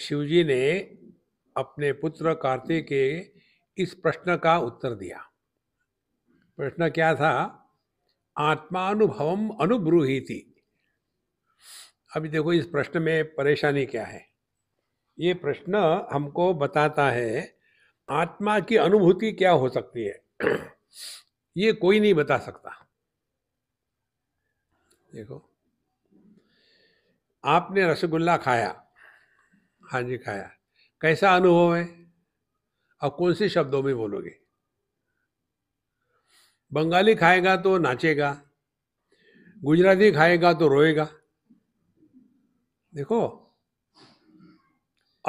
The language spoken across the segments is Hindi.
शिवजी ने अपने पुत्र कार्तिक के इस प्रश्न का उत्तर दिया प्रश्न क्या था आत्मानुभवम अनुब्रूही थी अभी देखो इस प्रश्न में परेशानी क्या है ये प्रश्न हमको बताता है आत्मा की अनुभूति क्या हो सकती है ये कोई नहीं बता सकता देखो आपने रसगुल्ला खाया हाँ जी खाया कैसा अनुभव है और कौन से शब्दों में बोलोगे बंगाली खाएगा तो नाचेगा गुजराती खाएगा तो रोएगा देखो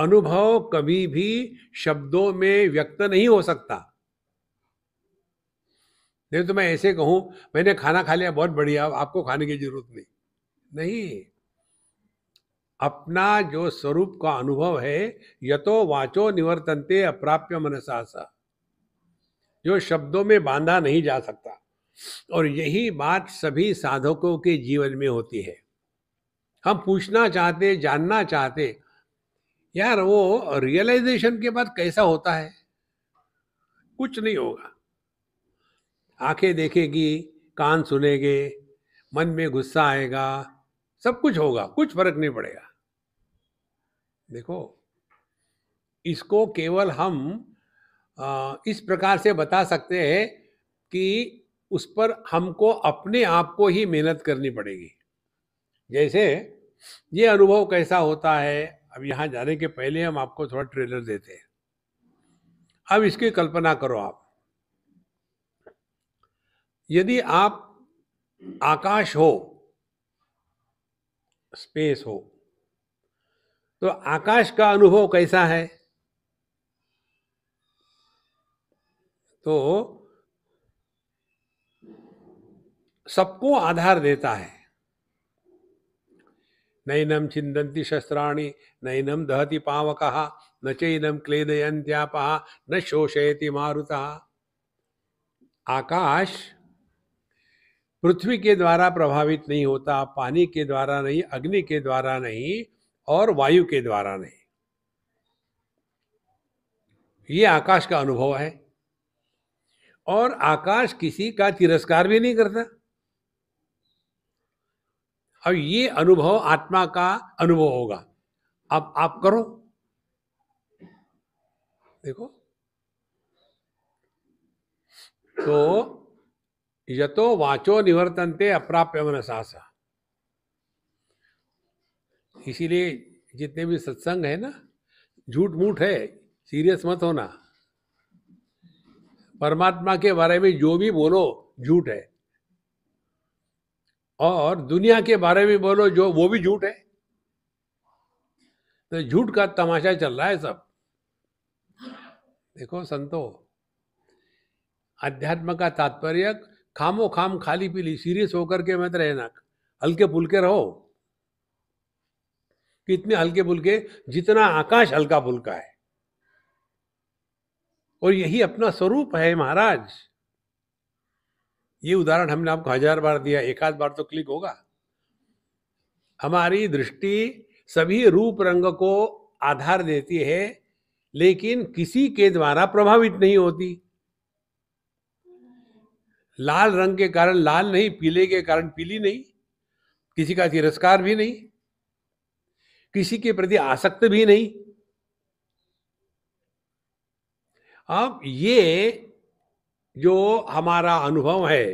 अनुभव कभी भी शब्दों में व्यक्त नहीं हो सकता नहीं तो मैं ऐसे कहूं मैंने खाना खा लिया बहुत बढ़िया आपको खाने की जरूरत नहीं नहीं अपना जो स्वरूप का अनुभव है यतो वाचो निवर्तनते अप्राप्य मनसा सा जो शब्दों में बांधा नहीं जा सकता और यही बात सभी साधकों के जीवन में होती है हम पूछना चाहते जानना चाहते यार वो रियलाइजेशन के बाद कैसा होता है कुछ नहीं होगा आंखें देखेगी कान सुनेंगे मन में गुस्सा आएगा सब कुछ होगा कुछ फर्क नहीं पड़ेगा देखो इसको केवल हम इस प्रकार से बता सकते हैं कि उस पर हमको अपने आप को ही मेहनत करनी पड़ेगी जैसे ये अनुभव कैसा होता है अब यहाँ जाने के पहले हम आपको थोड़ा ट्रेलर देते हैं अब इसकी कल्पना करो आप यदि आप आकाश हो स्पेस हो तो आकाश का अनुभव कैसा है तो सबको आधार देता है नैनम छिंदी शस्त्राणी नैनम दहति पावक न चैनम क्लेदयंत्याप न शोषयती मारुता आकाश पृथ्वी के द्वारा प्रभावित नहीं होता पानी के द्वारा नहीं अग्नि के द्वारा नहीं और वायु के द्वारा नहीं ये आकाश का अनुभव है और आकाश किसी का तिरस्कार भी नहीं करता अब ये अनुभव आत्मा का अनुभव होगा अब आप करो देखो तो यतो वाचो निवर्तनते अप्राप्य मनसासा इसीलिए जितने भी सत्संग है ना झूठ मूठ है सीरियस मत होना परमात्मा के बारे में जो भी बोलो झूठ है और दुनिया के बारे में बोलो जो वो भी झूठ है तो झूठ का तमाशा चल रहा है सब देखो संतो अध्यात्म का तात्पर्य खामो खाम खाली पीली सीरियस होकर के मत रहना हल्के फुलके रहो कि इतने हल्के फुल्के जितना आकाश हल्का फुल्का है और यही अपना स्वरूप है महाराज ये उदाहरण हमने आपको हजार बार दिया एक आध बार तो क्लिक होगा हमारी दृष्टि सभी रूप रंग को आधार देती है लेकिन किसी के द्वारा प्रभावित नहीं होती लाल रंग के कारण लाल नहीं पीले के कारण पीली नहीं किसी का तिरस्कार भी नहीं किसी के प्रति आसक्त भी नहीं अब ये जो हमारा अनुभव है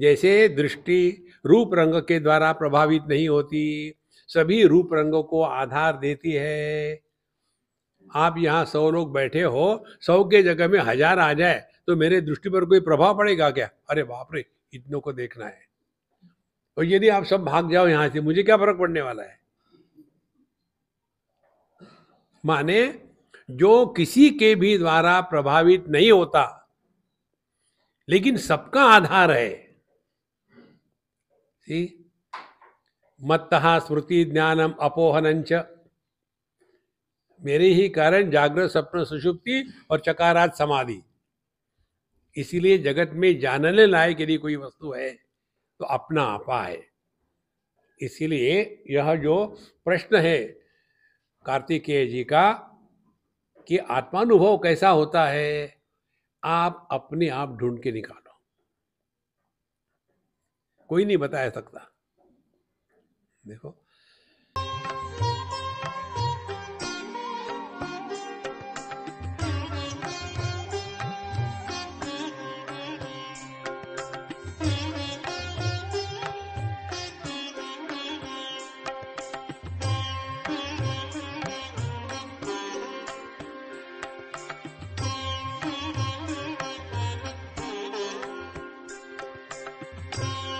जैसे दृष्टि रूप रंग के द्वारा प्रभावित नहीं होती सभी रूप रंगों को आधार देती है आप यहाँ सौ लोग बैठे हो सौ के जगह में हजार आ जाए तो मेरे दृष्टि पर कोई प्रभाव पड़ेगा क्या अरे बाप रे इतनों को देखना है और यदि आप सब भाग जाओ यहां से मुझे क्या फर्क पड़ने वाला है माने जो किसी के भी द्वारा प्रभावित नहीं होता लेकिन सबका आधार है सी मत्तहा स्मृति ज्ञानम अपोहनंच मेरे ही कारण जागृत स्वप्न सुषुप्ति और चकारात समाधि इसीलिए जगत में जानने लायक यदि कोई वस्तु है तो अपना है इसीलिए यह जो प्रश्न है कार्तिकेय जी का कि आत्मानुभव कैसा होता है आप अपने आप ढूंढ के निकालो कोई नहीं बता सकता देखो Thank you.